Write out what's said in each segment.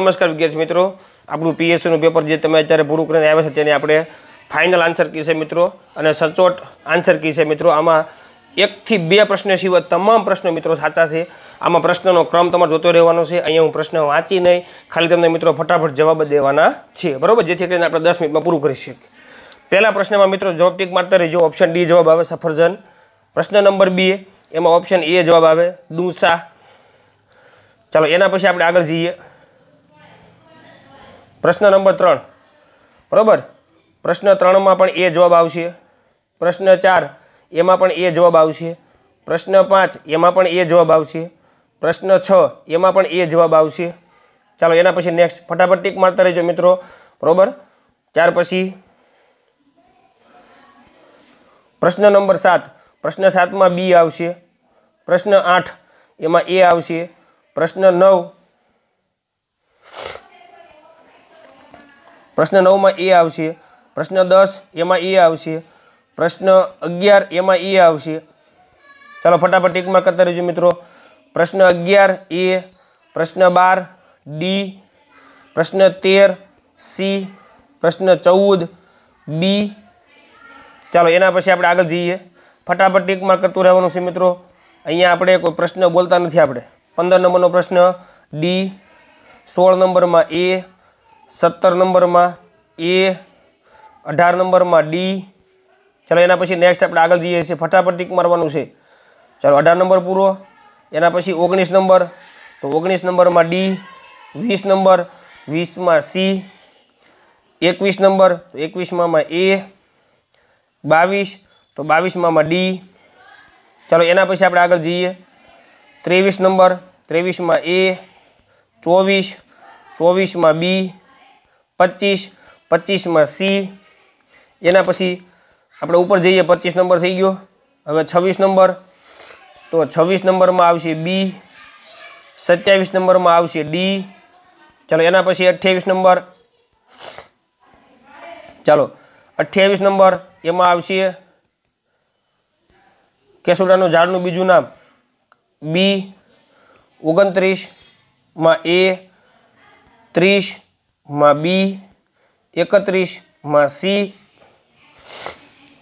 નમસ્કાર વિદ્યાર્થી મિત્રો આપણું પીએસસીનું પેપર જે તમે અત્યારે પૂરું કરીને આવ્યા છે તેને આપણે ફાઇનલ આન્સર કી છે મિત્રો અને સચોટ આન્સર કી છે મિત્રો આમાં એકથી બે પ્રશ્ન સિવાય તમામ પ્રશ્નો મિત્રો સાચા છે આમાં પ્રશ્નનો ક્રમ તમારે જોતો રહેવાનો છે અહીંયા હું પ્રશ્ન વાંચી નહીં ખાલી તમને મિત્રો ફટાફટ જવાબ દેવાના છે બરાબર જેથી કરીને આપણે દસ મિનિટમાં પૂરું કરી શકીએ પહેલા પ્રશ્નમાં મિત્રો જવાબ ટીક મારતા રહેજો ઓપ્શન ડી જવાબ આવે સફરજન પ્રશ્ન નંબર બી એમાં ઓપ્શન એ જવાબ આવે ડૂસા ચાલો એના પછી આપણે આગળ જઈએ પ્રશ્ન નંબર ત્રણ બરાબર પ્રશ્ન ત્રણમાં પણ એ જવાબ આવશે પ્રશ્ન ચાર એમાં પણ એ જવાબ આવશે પ્રશ્ન પાંચ એમાં પણ એ જવાબ આવશે પ્રશ્ન છ એમાં પણ એ જવાબ આવશે ચાલો એના પછી નેક્સ્ટ ફટાફટ ટીક મારતા રહેજો મિત્રો બરાબર ત્યાર પછી પ્રશ્ન નંબર સાત પ્રશ્ન સાતમાં બી આવશે પ્રશ્ન આઠ એમાં એ આવશે પ્રશ્ન નવ પ્રશ્ન નવમાં એ આવશે પ્રશ્ન દસ એમાં એ આવશે પ્રશ્ન અગિયાર એમાં એ આવશે ચાલો ફટાફટ ટીકમાં કરતા રહેજો મિત્રો પ્રશ્ન અગિયાર એ પ્રશ્ન બાર ડી પ્રશ્ન તેર સી પ્રશ્ન ચૌદ બી ચાલો એના પછી આપણે આગળ જઈએ ફટાફટ ટીકમાં કરતું રહેવાનું છે મિત્રો અહીંયા આપણે કોઈ પ્રશ્ન બોલતા નથી આપણે પંદર નંબરનો પ્રશ્ન ડી સોળ નંબરમાં એ સત્તર નંબરમાં એ અઢાર નંબરમાં ડી ચાલો એના પછી નેક્સ્ટ આપણે આગળ જઈએ છીએ ફટાફટીક મારવાનું છે ચાલો અઢાર નંબર પૂરો એના પછી ઓગણીસ નંબર તો ઓગણીસ નંબરમાં ડી વીસ નંબર વીસમાં સી એકવીસ નંબર તો એકવીસમાં એ બાવીસ તો બાવીસમાં ડી ચાલો એના પછી આપણે આગળ જઈએ ત્રેવીસ નંબર ત્રેવીસમાં એ ચોવીસ ચોવીસમાં બી પચીસ પચીસમાં સી એના પછી આપણે ઉપર જઈએ પચીસ નંબર થઈ ગયો હવે છવ્વીસ નંબર તો છવ્વીસ નંબરમાં આવશે બી સત્યાવીસ નંબરમાં આવશે ડી ચાલો એના પછી અઠ્યાવીસ નંબર ચાલો અઠ્યાવીસ નંબર એમાં આવશે કેસુડાનું ઝાડનું બીજું નામ બી ઓગણત્રીસમાં એ ત્રીસ માં બી એકત્રીસમાં સી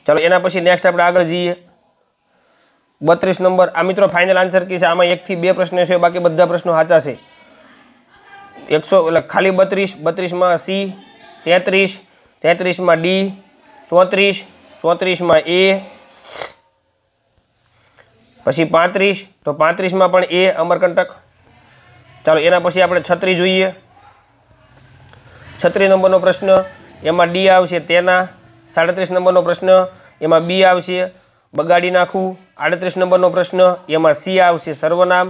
ચાલો એના પછી નેક્સ્ટ આપણે આગળ જઈએ બત્રીસ નંબર આ મિત્રો ફાઇનલ આન્સર કી છે આમાં એકથી બે પ્રશ્ન છે બાકી બધા પ્રશ્નો સાચા છે એકસો એટલે ખાલી બત્રીસ બત્રીસમાં સી તેત્રીસ તેત્રીસમાં ડી ચોત્રીસ ચોત્રીસમાં એ પછી પાંત્રીસ તો પાંત્રીસમાં પણ એ અમરકંટક ચાલો એના પછી આપણે છત્રીસ જોઈએ છત્રીસ નંબરનો પ્રશ્ન એમાં ડી આવશે તેના સાડત્રીસ નંબરનો પ્રશ્ન એમાં બી આવશે બગાડી નાખવું આડત્રીસ નંબરનો પ્રશ્ન એમાં સી આવશે સર્વનામ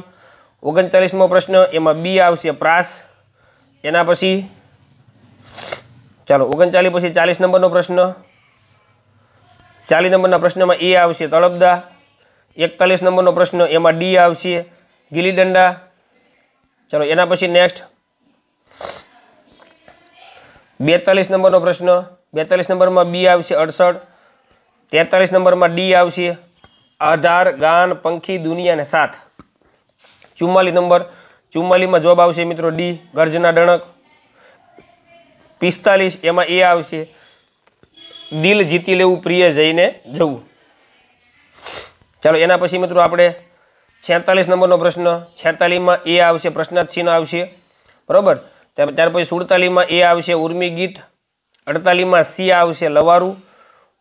ઓગણચાલીસમો પ્રશ્ન એમાં બી આવશે પ્રાસ એના પછી ચાલો ઓગણચાલીસ પછી ચાલીસ નંબરનો પ્રશ્ન ચાલીસ નંબરના પ્રશ્નમાં એ આવશે તળબદા એકતાલીસ નંબરનો પ્રશ્ન એમાં ડી આવશે ગીલી દંડા ચલો એના પછી નેક્સ્ટ બેતાલીસ નંબરનો પ્રશ્ન બેતાલીસ નંબરમાં બી આવશે અડસઠ તેતાલીસ નંબરમાં ડી આવશે આધાર ગાન પંખી દુનિયા અને સાથ ચુમ્માલીસ નંબર ચુમ્માલીસમાં જવાબ આવશે મિત્રો ડી ગર્જના ડણક પિસ્તાલીસ એમાં એ આવશે દિલ જીતી લેવું પ્રિય જઈને જવું ચાલો એના પછી મિત્રો આપણે છેતાલીસ નંબરનો પ્રશ્ન છેતાલીસમાં એ આવશે પ્રશ્નાર્થ આવશે બરાબર ત્યાર પછી સુડતાલીસમાં એ આવશે ઉર્મી ગીત અડતાલીસમાં સી આવશે લવારું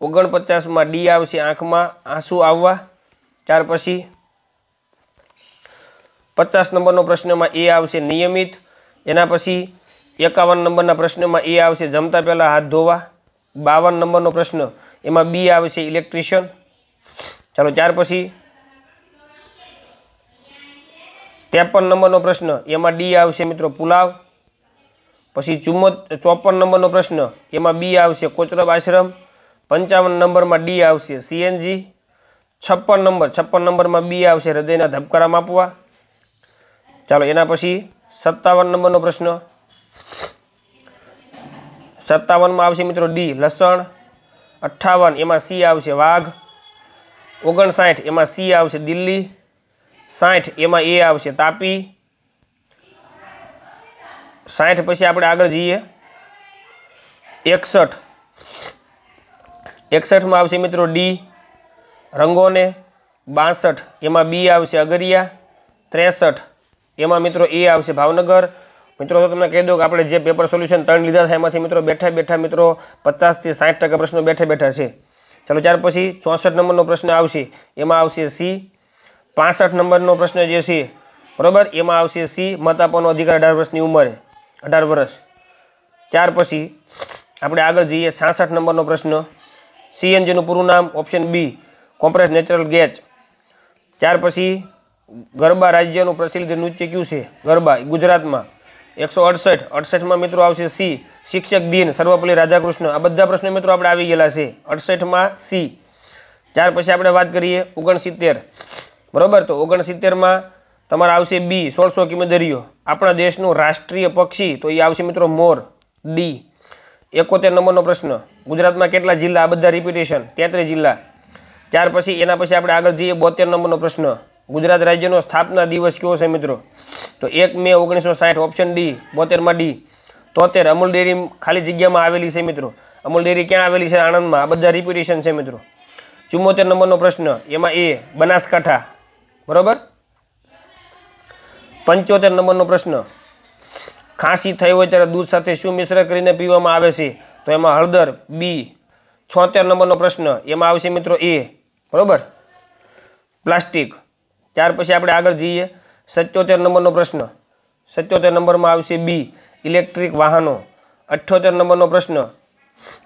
ઓગણપચાસમાં ડી આવશે આંખમાં આંસુ આવવા ત્યાર પછી પચાસ નંબરનો પ્રશ્નમાં એ આવશે નિયમિત એના પછી એકાવન નંબરના પ્રશ્નમાં એ આવશે જમતા પહેલાં હાથ ધોવા બાવન નંબરનો પ્રશ્ન એમાં બી આવશે ઇલેક્ટ્રિશિયન ચાલો ત્યાર પછી ત્રેપન નંબરનો પ્રશ્ન એમાં ડી આવશે મિત્રો પુલાવ પછી ચુમ્મત ચોપન નંબરનો પ્રશ્ન એમાં બી આવશે કોચરબ આશ્રમ પંચાવન નંબરમાં ડી આવશે સીએનજી છપ્પન નંબર છપ્પન નંબરમાં બી આવશે હૃદયના ધબકારા માપવા ચાલો એના પછી સત્તાવન નંબરનો પ્રશ્ન સત્તાવનમાં આવશે મિત્રો ડી લસણ અઠ્ઠાવન એમાં સી આવશે વાઘ ઓગણસાઠ એમાં સી આવશે દિલ્હી સાઠ એમાં એ આવશે તાપી સાઠ પછી આપણે આગળ જઈએ એકસઠ એકસઠમાં આવશે મિત્રો ડી રંગોને બાસઠ એમાં બી આવશે અગરિયા ત્રેસઠ એમાં મિત્રો એ આવશે ભાવનગર મિત્રો તો તમને કહી દઉં કે આપણે જે પેપર સોલ્યુશન ત્રણ લીધા છે એમાંથી મિત્રો બેઠા બેઠા મિત્રો પચાસથી સાઠ ટકા પ્રશ્નો બેઠા બેઠા છે ચાલો ત્યાર પછી ચોસઠ નંબરનો પ્રશ્ન આવશે એમાં આવશે સી પાસઠ નંબરનો પ્રશ્ન જે છે બરાબર એમાં આવશે સી મત આપવાનો અધિકાર અઢાર વર્ષની ઉંમરે અઢાર વર્ષ ત્યાર પછી આપણે આગળ જઈએ સાસઠ નંબરનો પ્રશ્ન સીએનજીનું પૂરું નામ option B compressed natural gas ત્યાર પછી ગરબા રાજ્યનું પ્રસિદ્ધ નૃત્ય કયું છે ગરબા ગુજરાતમાં એકસો અડસઠ અડસઠમાં મિત્રો આવશે સી શિક્ષક દિન સર્વપલ્લી રાધાકૃષ્ણ આ બધા પ્રશ્નો મિત્રો આપણે આવી ગયેલા છે અડસઠમાં સી ત્યાર પછી આપણે વાત કરીએ ઓગણસિત્તેર બરાબર તો ઓગણસિત્તેરમાં તમારા આવશે બી સોળસો કિમી દરિયો આપણા દેશનું રાષ્ટ્રીય પક્ષી તો એ આવશે મિત્રો મોર ડી એકોતેર નંબરનો પ્રશ્ન ગુજરાતમાં કેટલા જિલ્લા આ બધા રિપીટેશન તેત્રીસ જિલ્લા ત્યાર પછી એના પછી આપણે આગળ જઈએ બોતેર નંબરનો પ્રશ્ન ગુજરાત રાજ્યનો સ્થાપના દિવસ કયો છે મિત્રો તો એક મે ઓગણીસો સાઠ ઓપ્શન ડી બોતેરમાં ડી તોતેર અમૂલ ડેરી ખાલી જગ્યામાં આવેલી છે મિત્રો અમૂલ ડેરી ક્યાં આવેલી છે આણંદમાં આ બધા રિપીટેશન છે મિત્રો ચુમ્મોતેર નંબરનો પ્રશ્ન એમાં એ બનાસકાંઠા બરાબર પંચોતેર નંબરનો પ્રશ્ન ખાંસી થઈ હોય ત્યારે દૂધ સાથે શું મિશ્ર કરીને પીવામાં આવે છે તો એમાં હળદર બી છોતેર નંબરનો પ્રશ્ન એમાં આવશે મિત્રો એ બરાબર પ્લાસ્ટિક ત્યાર પછી આપણે આગળ જઈએ સત્યોતેર નંબરનો પ્રશ્ન સત્યોતેર નંબરમાં આવશે બી ઇલેક્ટ્રિક વાહનો અઠ્યોતેર નંબરનો પ્રશ્ન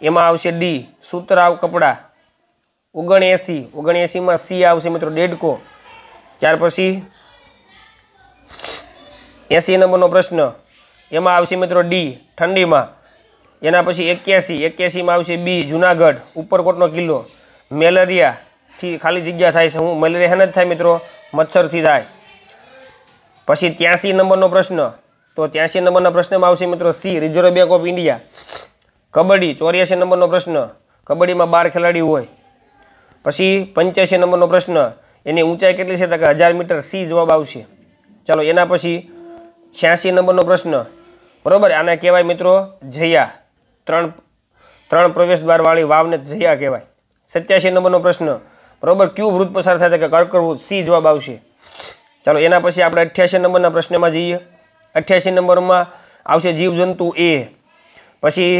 એમાં આવશે ડી સૂતરાવ કપડાં ઓગણએંસી ઓગણએંસીમાં સી આવશે મિત્રો ડેડકો ત્યાર પછી એસી નંબરનો પ્રશ્ન એમાં આવશે મિત્રો ડી ઠંડીમાં એના પછી એક્યાસી એક્યાસીમાં આવશે બી જુનાગઢ ઉપરકોટનો કિલ્લો મેલેરિયાથી ખાલી જગ્યા થાય છે હું મલેરિયા જ થાય મિત્રો મચ્છરથી થાય પછી ત્યાંસી નંબરનો પ્રશ્ન તો ત્યાંસી નંબરના પ્રશ્નમાં આવશે મિત્રો C Reserve Bank of India kabaddi ચોર્યાસી નંબરનો પ્રશ્ન કબડ્ડીમાં બાર ખેલાડી હોય પછી પંચ્યાસી નંબરનો પ્રશ્ન એની ઊંચાઈ કેટલી છે તો કે હજાર મીટર સી જવાબ આવશે ચાલો એના પછી છ્યાસી નંબરનો પ્રશ્ન બરાબર આને કહેવાય મિત્રો જયા ત્રણ ત્રણ પ્રવેશ દ્વારવાળી વાવને જૈયા કહેવાય સત્યાસી નંબરનો પ્રશ્ન બરાબર ક્યુ વૃદ્ધ પસાર થાય કે કર્કવૃત સી જવાબ આવશે ચાલો એના પછી આપણે અઠ્યાસી નંબરના પ્રશ્નમાં જઈએ અઠ્યાસી નંબરમાં આવશે જીવજંતુ એ પછી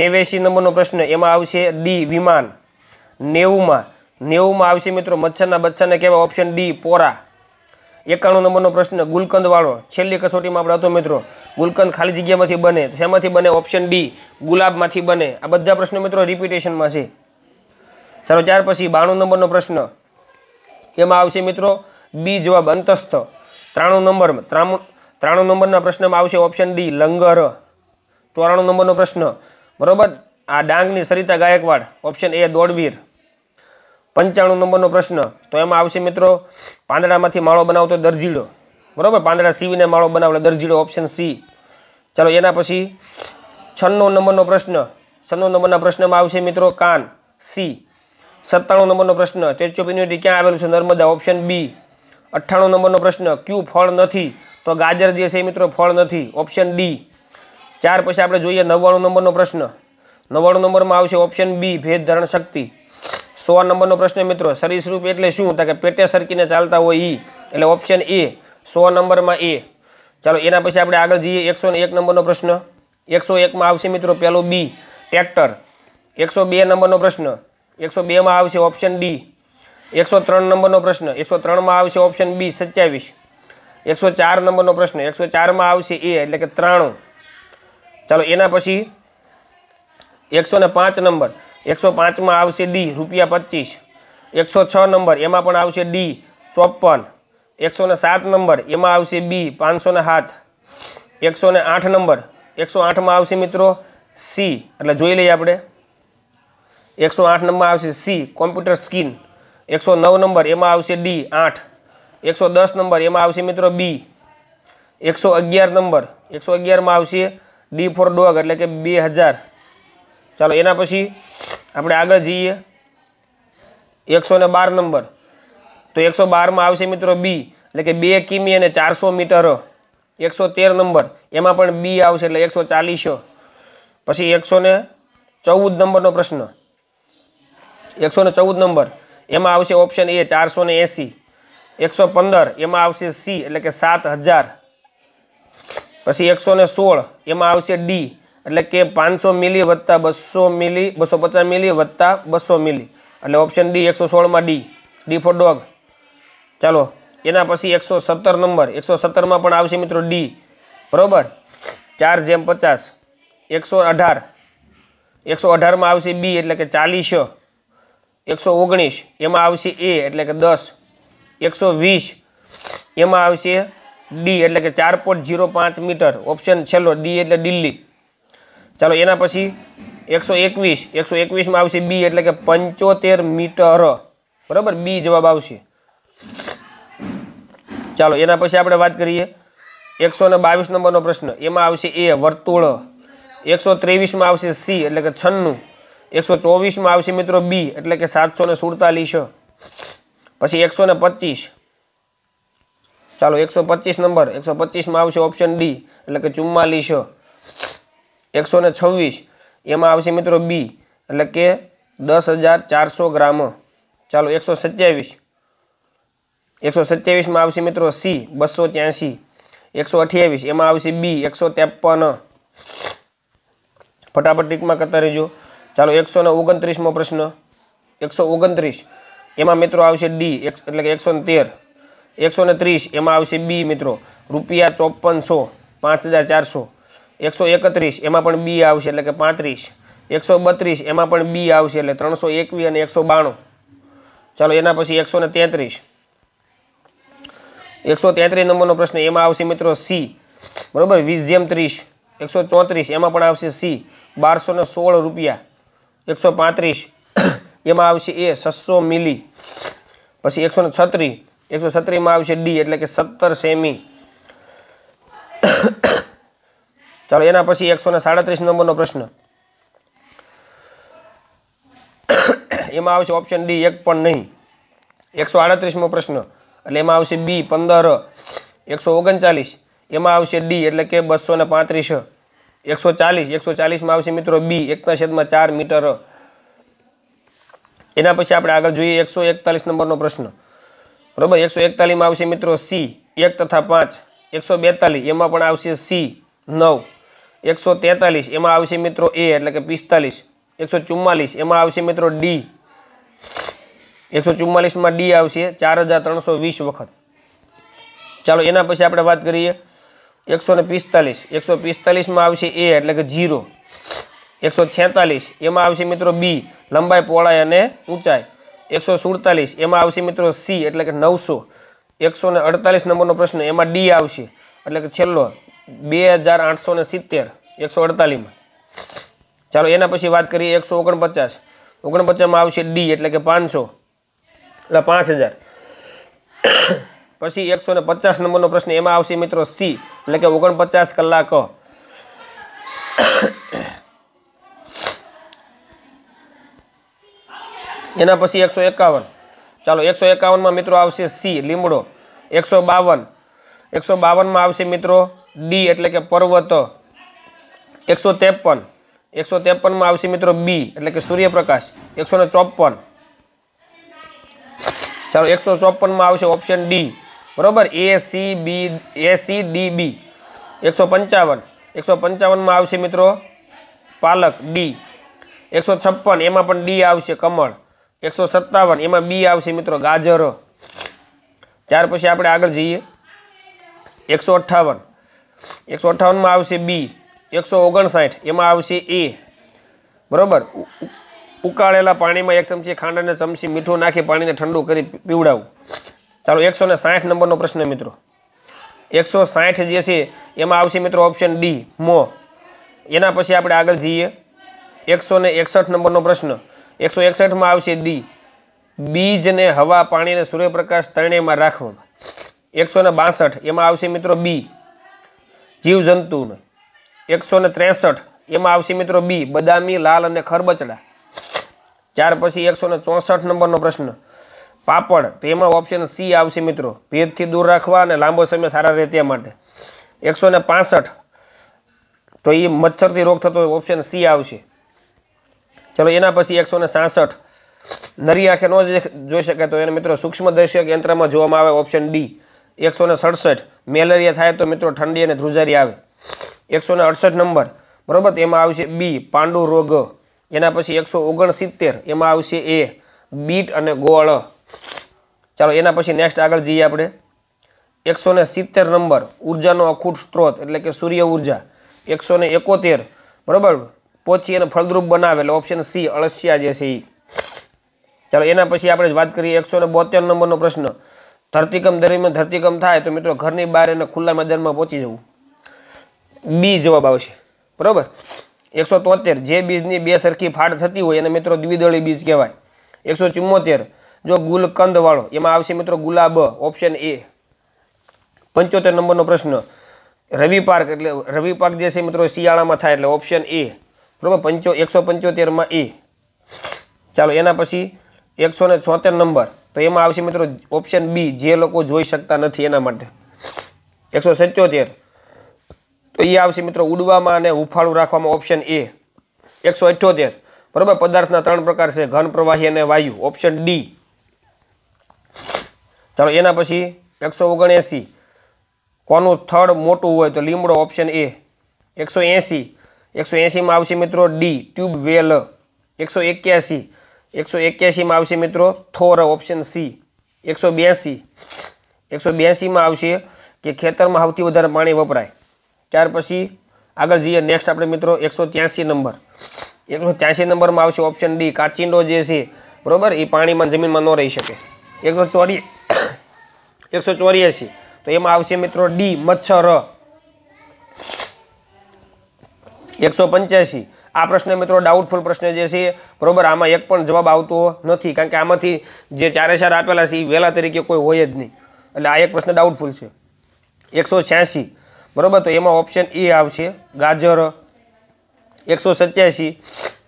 નેવ્યાસી નંબરનો પ્રશ્ન એમાં આવશે ડી વિમાન નેવુંમાં નેવુંમાં આવશે મિત્રો મચ્છરના બચ્છરને કહેવાય ઓપ્શન ડી પોરા એકાણું નંબરનો પ્રશ્ન ગુલકંદવાળો છેલ્લી કસોટીમાં આપણે હતો મિત્રો ગુલકંદ ખાલી જગ્યામાંથી બને શેમાંથી બને ઓપ્શન ડી ગુલાબમાંથી બને આ બધા પ્રશ્નો મિત્રો રિપીટેશનમાં છે ચાલો ત્યાર પછી બાણું નંબરનો પ્રશ્ન એમાં આવશે મિત્રો બી જવાબ અંતસ્થ ત્રાણું નંબર ત્રાણું ત્રાણું નંબરના પ્રશ્નમાં આવશે ઓપ્શન ડી લંગર ચોરાણું નંબરનો પ્રશ્ન બરોબર આ ડાંગની સરિતા ગાયકવાડ ઓપ્શન એ દોડવીર પંચાણું નંબરનો પ્રશ્ન તો એમાં આવશે મિત્રો પાંદડામાંથી માળો બનાવતો દરજીડો બરાબર પાંદડા સીવીને માળો બનાવડે દરજીડો ઓપ્શન સી ચાલો એના પછી છન્નો નંબરનો પ્રશ્ન છન્નો નંબરના પ્રશ્નમાં આવશે મિત્રો કાન સી સત્તાણું નંબરનો પ્રશ્ન સ્ટેચ્યુ ઓફ યુનિટી ક્યાં આવેલું છે નર્મદા ઓપ્શન બી અઠ્ઠાણું નંબરનો પ્રશ્ન ક્યુ ફળ નથી તો ગાજર જે છે મિત્રો ફળ નથી ઓપ્શન ડી ચાર પછી આપણે જોઈએ નવ્વાણું નંબરનો પ્રશ્ન નવ્વાણું નંબરમાં આવશે ઓપ્શન બી ભેદ ધારણ શક્તિ સો નંબરનો પ્રશ્ન મિત્રો સરીસૃપ એટલે શું તો કે પેટે સરકીને ચાલતા હોય ઈ એટલે ઓપ્શન એ સો નંબરમાં એ ચાલો એના પછી આપણે આગળ જઈએ એકસો એક નંબરનો પ્રશ્ન એકસો એકમાં આવશે મિત્રો પહેલો બી ટ્રેક્ટર એકસો બે નંબરનો પ્રશ્ન એકસો બેમાં આવશે ઓપ્શન ડી એકસો ત્રણ નંબરનો પ્રશ્ન એકસો ત્રણમાં આવશે ઓપ્શન બી સત્યાવીસ એકસો ચાર નંબરનો પ્રશ્ન એકસો ચારમાં આવશે એ એટલે કે ત્રાણું ચાલો એના પછી એકસો પાંચ નંબર એકસો પાંચમાં આવશે ડી રૂપિયા પચીસ એકસો છ નંબર એમાં પણ આવશે ડી ચોપન એકસો સાત નંબર એમાં આવશે બી પાંચસો ને સાત એકસો ને આઠ નંબર એકસો આઠમાં આવશે મિત્રો સી એટલે જોઈ લઈએ આપણે એકસો આઠ નંબરમાં આવશે સી કોમ્પ્યુટર સ્કીન એકસો નવ નંબર એમાં આવશે ડી આઠ એકસો દસ નંબર એમાં આવશે મિત્રો બી એકસો અગિયાર નંબર એકસો અગિયારમાં આવશે ડી ફોર ડોગ એટલે કે બે હજાર ચાલો એના પછી આપણે આગળ જઈએ એકસો ને બાર નંબર તો એકસો બારમાં આવશે મિત્રો બી એટલે કે બે કિમી અને ચારસો મીટર એકસો તેર નંબર એમાં પણ બી આવશે એટલે એકસો ચાલીસ પછી એકસો ને ચૌદ નંબરનો પ્રશ્ન એકસો ને ચૌદ નંબર એમાં આવશે ઓપ્શન એ ચારસો ને એંસી એકસો પંદર એમાં આવશે સી એટલે કે સાત હજાર પછી એકસો ને સોળ એમાં આવશે ડી એટલે કે પાંચસો મિલી વત્તા બસો મિલી બસો પચાસ મિલી વત્તા બસો મિલી એટલે ઓપ્શન ડી એકસો સોળમાં ડી ડી ફોર ડોગ ચાલો એના પછી એકસો સત્તર નંબર એકસો સત્તરમાં પણ આવશે મિત્રો ડી બરાબર ચાર જેમ પચાસ એકસો અઢાર એકસો અઢારમાં આવશે બી એટલે કે ચાલીસ એકસો ઓગણીસ એમાં આવશે એ એટલે કે દસ એકસો વીસ એમાં આવશે ડી એટલે કે ચાર પોઈન્ટ ઝીરો પાંચ મીટર ઓપ્શન છેલ્લો ડી એટલે દિલ્હી ચાલો એના પછી એકસો એકવીસ એકસો એકવીસમાં આવશે બી એટલે કે પંચોતેર મીટર બરાબર બી જવાબ આવશે ચાલો એના પછી આપણે વાત કરીએ એકસો ને બાવીસ નંબરનો પ્રશ્ન એમાં આવશે એ વર્તુળ એકસો ત્રેવીસમાં આવશે સી એટલે કે છન્નું એકસો ચોવીસમાં આવશે મિત્રો બી એટલે કે સાતસો ને સુડતાલીસ પછી એકસો ને પચીસ ચાલો એકસો પચીસ નંબર એકસો પચીસમાં આવશે ઓપ્શન ડી એટલે કે ચુમ્માલીસ એકસો ને છવ્વીસ એમાં આવશે મિત્રો બી એટલે કે દસ હજાર ચારસો ગ્રામ ચાલો એકસો સત્યાવીસ એકસો સત્યાવીસમાં આવશે મિત્રો સી બસો ત્યાંસી એકસો અઠ્યાવીસ એમાં આવશે બી એકસો ત્રેપન ફટાફટ ટીકમાં કરતા રહેજો ચાલો એકસો ને ઓગણત્રીસમો પ્રશ્ન એકસો ઓગણત્રીસ એમાં મિત્રો આવશે ડી એટલે કે એકસો તેર એકસો ને ત્રીસ એમાં આવશે બી મિત્રો રૂપિયા ચોપનસો પાંચ હજાર ચારસો એકસો એકત્રીસ એમાં પણ બી આવશે એટલે કે પાંત્રીસ એકસો બત્રીસ એમાં પણ બી આવશે એટલે ત્રણસો એકવી અને એકસો બાણું ચાલો એના પછી એકસો ને તેત્રીસ એકસો તેત્રીસ નંબરનો પ્રશ્ન એમાં આવશે મિત્રો સી બરાબર વીસ જેમ ત્રીસ એકસો ચોત્રીસ એમાં પણ આવશે સી બારસો ને સોળ રૂપિયા એકસો પાંત્રીસ એમાં આવશે એ છસો મિલી પછી એકસો ને છત્રીસ એકસો છત્રીસમાં આવશે ડી એટલે કે સત્તર સેમી ચાલો એના પછી એકસો ને સાડત્રીસ નંબરનો પ્રશ્ન એમાં આવશે ઓપ્શન ડી એક પણ નહીં એકસો આડત્રીસમો પ્રશ્ન એટલે એમાં આવશે બી પંદર એકસો ઓગણચાલીસ એમાં આવશે ડી એટલે કે બસો ને પાંત્રીસ એકસો ચાલીસ એકસો ચાલીસમાં આવશે મિત્રો બી એકના છેદમાં ચાર મીટર એના પછી આપણે આગળ જોઈએ એકસો એકતાલીસ નંબરનો પ્રશ્ન બરાબર એકસો એકતાલીસમાં આવશે મિત્રો સી એક તથા પાંચ એકસો બેતાલીસ એમાં પણ આવશે સી નવ એકસો તેતાલીસ એમાં આવશે મિત્રો એ એટલે કે પિસ્તાલીસ એકસો ચુમ્માલીસ એમાં આવશે મિત્રો ડી એકસો ચુમ્માલીસમાં ડી આવશે ચાર હજાર ત્રણસો વીસ વખત ચાલો એના પછી આપણે વાત કરીએ એકસો ને પિસ્તાલીસ એકસો પિસ્તાલીસમાં આવશે એ એટલે કે ઝીરો એકસો છેતાલીસ એમાં આવશે મિત્રો બી લંબાઈ પહોળાઈ અને ઊંચાઈ એકસો સુડતાલીસ એમાં આવશે મિત્રો સી એટલે કે નવસો એકસો ને અડતાલીસ નંબરનો પ્રશ્ન એમાં ડી આવશે એટલે કે છેલ્લો બે હજાર આઠસો ને સિત્તેર એકસો અડતાલીસમાં ચાલો એના પછી વાત કરીએ એકસો ઓગણપચાસ ઓગણપચાસમાં આવશે ડી એટલે કે પાંચસો એટલે પાંચ હજાર પછી એકસો ને પચાસ નંબરનો પ્રશ્ન એમાં આવશે મિત્રો સી એટલે કે ઓગણપચાસ કલાક એના પછી એકસો એકાવન ચાલો એકસો એકાવનમાં મિત્રો આવશે સી લીમડો એકસો બાવન એકસો બાવનમાં આવશે મિત્રો ડી એટલે કે પર્વત એકસો ત્રેપન એકસો ત્રેપનમાં આવશે મિત્રો બી એટલે કે સૂર્યપ્રકાશ એકસો ને ચોપન ચાલો એકસો ચોપનમાં આવશે ઓપ્શન ડી બરોબર A C B A C D B એકસો પંચાવન એકસો પંચાવનમાં આવશે મિત્રો પાલક ડી એકસો છપ્પન એમાં પણ ડી આવશે કમળ એકસો સત્તાવન એમાં બી આવશે મિત્રો ગાજર ત્યાર પછી આપણે આગળ જઈએ એકસો અઠ્ઠાવન એકસો અઠ્ઠાવનમાં આવશે બી એકસો ઓગણસાઠ એમાં આવશે એ બરાબર ઉકાળેલા પાણીમાં એક ચમચી ખાંડ અને ચમચી મીઠું નાખી પાણીને ઠંડુ કરી પીવડાવું ચાલો એકસો ને સાઠ નંબરનો પ્રશ્ન મિત્રો એકસો સાઠ જે છે એમાં આવશે મિત્રો ઓપ્શન ડી મો એના પછી આપણે આગળ જઈએ એકસો ને એકસઠ નંબરનો પ્રશ્ન એકસો એકસઠમાં આવશે ડી બીજને હવા પાણીને સૂર્યપ્રકાશ ત્રણેયમાં રાખવામાં એકસો ને બાસઠ એમાં આવશે મિત્રો બી જીવજંતુને એકસો ને ત્રેસઠ એમાં આવશે મિત્રો બી બદામી લાલ અને ખરબચડા ત્યાર પછી એકસો ને ચોસઠ નંબરનો પ્રશ્ન પાપડ તેમાં ઓપ્શન સી આવશે મિત્રો ભેદથી દૂર રાખવા અને લાંબો સમય સારા રહે તે માટે એકસો ને પાસઠ તો એ મચ્છરથી રોગ થતો ઓપ્શન સી આવશે ચલો એના પછી એકસો ને સાસઠ નરી આંખે ન જોઈ શકે તો એને મિત્રો સૂક્ષ્મદર્શક યંત્રમાં જોવામાં આવે ઓપ્શન ડી એકસો ને સડસઠ મેલેરિયા થાય તો મિત્રો ઠંડી અને ધ્રુજારી આવે એકસો ને અડસઠ નંબર બરાબર એમાં આવશે બી પાંડુ રોગ એના પછી એકસો ઓગણસિત્તેર એમાં આવશે એ બીટ અને ગોળ ચાલો એના પછી નેક્સ્ટ આગળ જઈએ આપણે એકસો ને સિત્તેર નંબર ઉર્જાનો અખૂટ સ્ત્રોત એટલે કે સૂર્ય ઉર્જા એકસો ને એકોતેર બરાબર પોચી અને ફળદ્રુપ બનાવે એટલે ઓપ્શન સી અળસિયા જે છે એ ચાલો એના પછી આપણે વાત કરીએ એકસો ને બોતેર નંબરનો પ્રશ્ન ધરતીકમ દરમિયાન ધરતીકમ થાય તો મિત્રો ઘરની બહાર અને ખુલ્લા મેદાનમાં પહોંચી જવું બી જવાબ આવશે બરાબર એકસો તોતેર જે બીજની બે સરખી ફાળ થતી હોય એને મિત્રો દ્વિદળી બીજ કહેવાય એકસો ચુમ્મોતેર જો ગુલકંદવાળો એમાં આવશે મિત્રો ગુલાબ ઓપ્શન એ પંચોતેર નંબરનો પ્રશ્ન રવિ પાર્ક એટલે રવિ પાક જે છે મિત્રો શિયાળામાં થાય એટલે ઓપ્શન એ બરાબર પંચો એકસો પંચોતેરમાં એ ચાલો એના પછી એકસો ને છોતેર નંબર તો એમાં આવશે મિત્રો ઓપ્શન બી જે લોકો જોઈ શકતા નથી એના માટે એકસો સત્યોતેર તો એ આવશે મિત્રો ઉડવામાં અને હુફાળું રાખવામાં ઓપ્શન એ એકસો અઠ્યોતેર બરાબર પદાર્થના ત્રણ પ્રકાર છે ઘન પ્રવાહી અને વાયુ ઓપ્શન ડી ચાલો એના પછી એકસો ઓગણએંસી કોનું થડ મોટું હોય તો લીમડો ઓપ્શન એ એકસો એંસી એકસો એંસીમાં આવશે મિત્રો ડી ટ્યુબવેલ એકસો એક્યાસી એકસો એક્યાસીમાં આવશે મિત્રો થોર ઓપ્શન સી એકસો બ્યાસી એકસો બ્યાસીમાં આવશે કે ખેતરમાં સૌથી વધારે પાણી વપરાય ત્યાર પછી આગળ જઈએ નેક્સ્ટ આપણે મિત્રો એકસો ત્યાંસી નંબર એકસો ત્યાંસી નંબરમાં આવશે ઓપ્શન ડી કાચિંડો જે છે બરાબર એ પાણીમાં જમીનમાં ન રહી શકે એકસો ચોરી એકસો ચોર્યાસી તો એમાં આવશે મિત્રો ડી મચ્છર એકસો પંચ્યાસી આ પ્રશ્ન મિત્રો ડાઉટફુલ પ્રશ્ન જે છે બરોબર આમાં એક પણ જવાબ આવતો નથી કારણ કે આમાંથી જે ચારે ચાર આપેલા છે એ વહેલા તરીકે કોઈ હોય જ નહીં એટલે આ એક પ્રશ્ન ડાઉટફુલ છે એકસો છ્યાસી બરાબર તો એમાં ઓપ્શન એ આવશે ગાજર એકસો સત્યાસી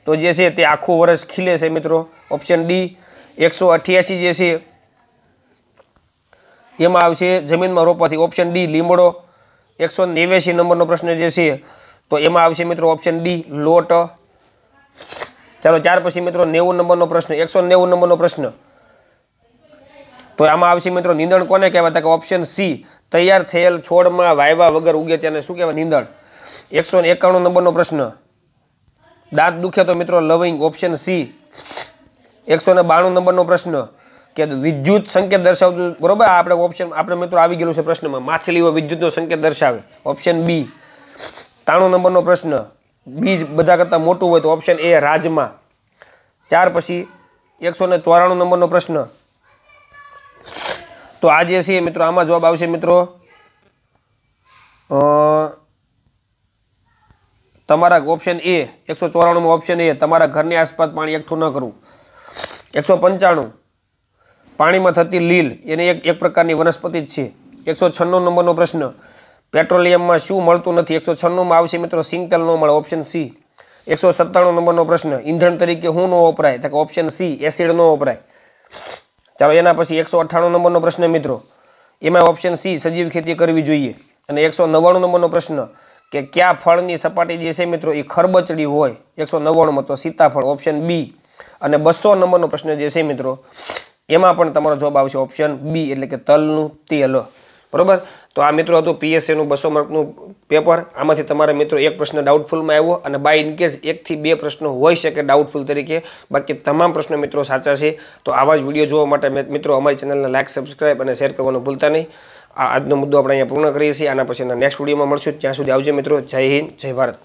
તો જે છે તે આખું વર્ષ ખીલે છે મિત્રો ઓપ્શન ડી એકસો અઠ્યાસી જે છે એમાં આવશે જમીનમાં રોપવાથી ઓપ્શન ડી લીમડો એકસો નેવ્યાસી નંબરનો પ્રશ્ન જે છે તો એમાં આવશે મિત્રો ઓપ્શન ડી લોટ ચાલો ચાર પછી મિત્રો નેવું નંબરનો પ્રશ્ન એકસો નેવું નંબરનો પ્રશ્ન તો આમાં આવશે મિત્રો નીંદણ કોને કહેવાતા કે ઓપ્શન સી તૈયાર થયેલ છોડમાં વાયવા વગર ઉગે ત્યારે શું કહેવાય નીંદણ એકસો એકાણું નંબરનો પ્રશ્ન દાંત દુખે તો મિત્રો લવિંગ ઓપ્શન સી એકસો બાણું નંબરનો પ્રશ્ન કે વિદ્યુત સંકેત દર્શાવતું બરોબર આપણે ઓપ્શન આપણે મિત્રો આવી ગયેલું છે પ્રશ્નમાં માછલીઓ વિદ્યુતનો સંકેત દર્શાવે ઓપ્શન બી ત્રાણું નંબરનો પ્રશ્ન બીજ બધા કરતાં મોટું હોય તો ઓપ્શન એ રાજમાં ત્યાર પછી એકસો ને ચોરાણું નંબરનો પ્રશ્ન તો આજે જે છે મિત્રો આમાં જવાબ આવશે મિત્રો તમારા ઓપ્શન એ એકસો ચોરાણુંમાં ઓપ્શન એ તમારા ઘરની આસપાસ પાણી એકઠું ન કરવું એકસો પંચાણું પાણીમાં થતી લીલ એને એક એક પ્રકારની વનસ્પતિ જ છે એકસો છન્નું નંબરનો પ્રશ્ન પેટ્રોલિયમમાં શું મળતું નથી એકસો છન્નુંમાં આવશે મિત્રો સિંગતેલ ન મળે ઓપ્શન સી એકસો સત્તાણું નંબરનો પ્રશ્ન ઈંધણ તરીકે હું ન વપરાય તો કે ઓપ્શન સી એસિડ ન વપરાય ચાલો એના પછી એકસો અઠ્ઠાણું નંબરનો પ્રશ્ન મિત્રો એમાં ઓપ્શન સી સજીવ ખેતી કરવી જોઈએ અને એકસો નવ્વાણું નંબરનો પ્રશ્ન કે કયા ફળની સપાટી જે છે મિત્રો એ ખરબચડી હોય એકસો નવ્વાણુંમાં તો સીતાફળ ઓપ્શન બી અને બસો નંબરનો પ્રશ્ન જે છે મિત્રો એમાં પણ તમારો જવાબ આવશે ઓપ્શન બી એટલે કે તલનું તેલ બરાબર તો આ મિત્રો હતું પીએસસીનું બસો માર્કનું પેપર આમાંથી તમારા મિત્રો એક પ્રશ્ન ડાઉટફુલમાં આવ્યો અને બાય ઇનકેસ એકથી બે પ્રશ્નો હોઈ શકે ડાઉટફુલ તરીકે બાકી તમામ પ્રશ્નો મિત્રો સાચા છે તો આવા જ વિડીયો જોવા માટે મિત્રો અમારી ચેનલને લાઇક સબસ્ક્રાઇબ અને શેર કરવાનું ભૂલતા નહીં આજનો મુદ્દો આપણે અહીંયા પૂર્ણ કરીએ છીએ આના પછીના નેક્સ્ટ વિડીયોમાં મળશું ત્યાં સુધી આવજો મિત્રો જય હિન્દ જય ભારત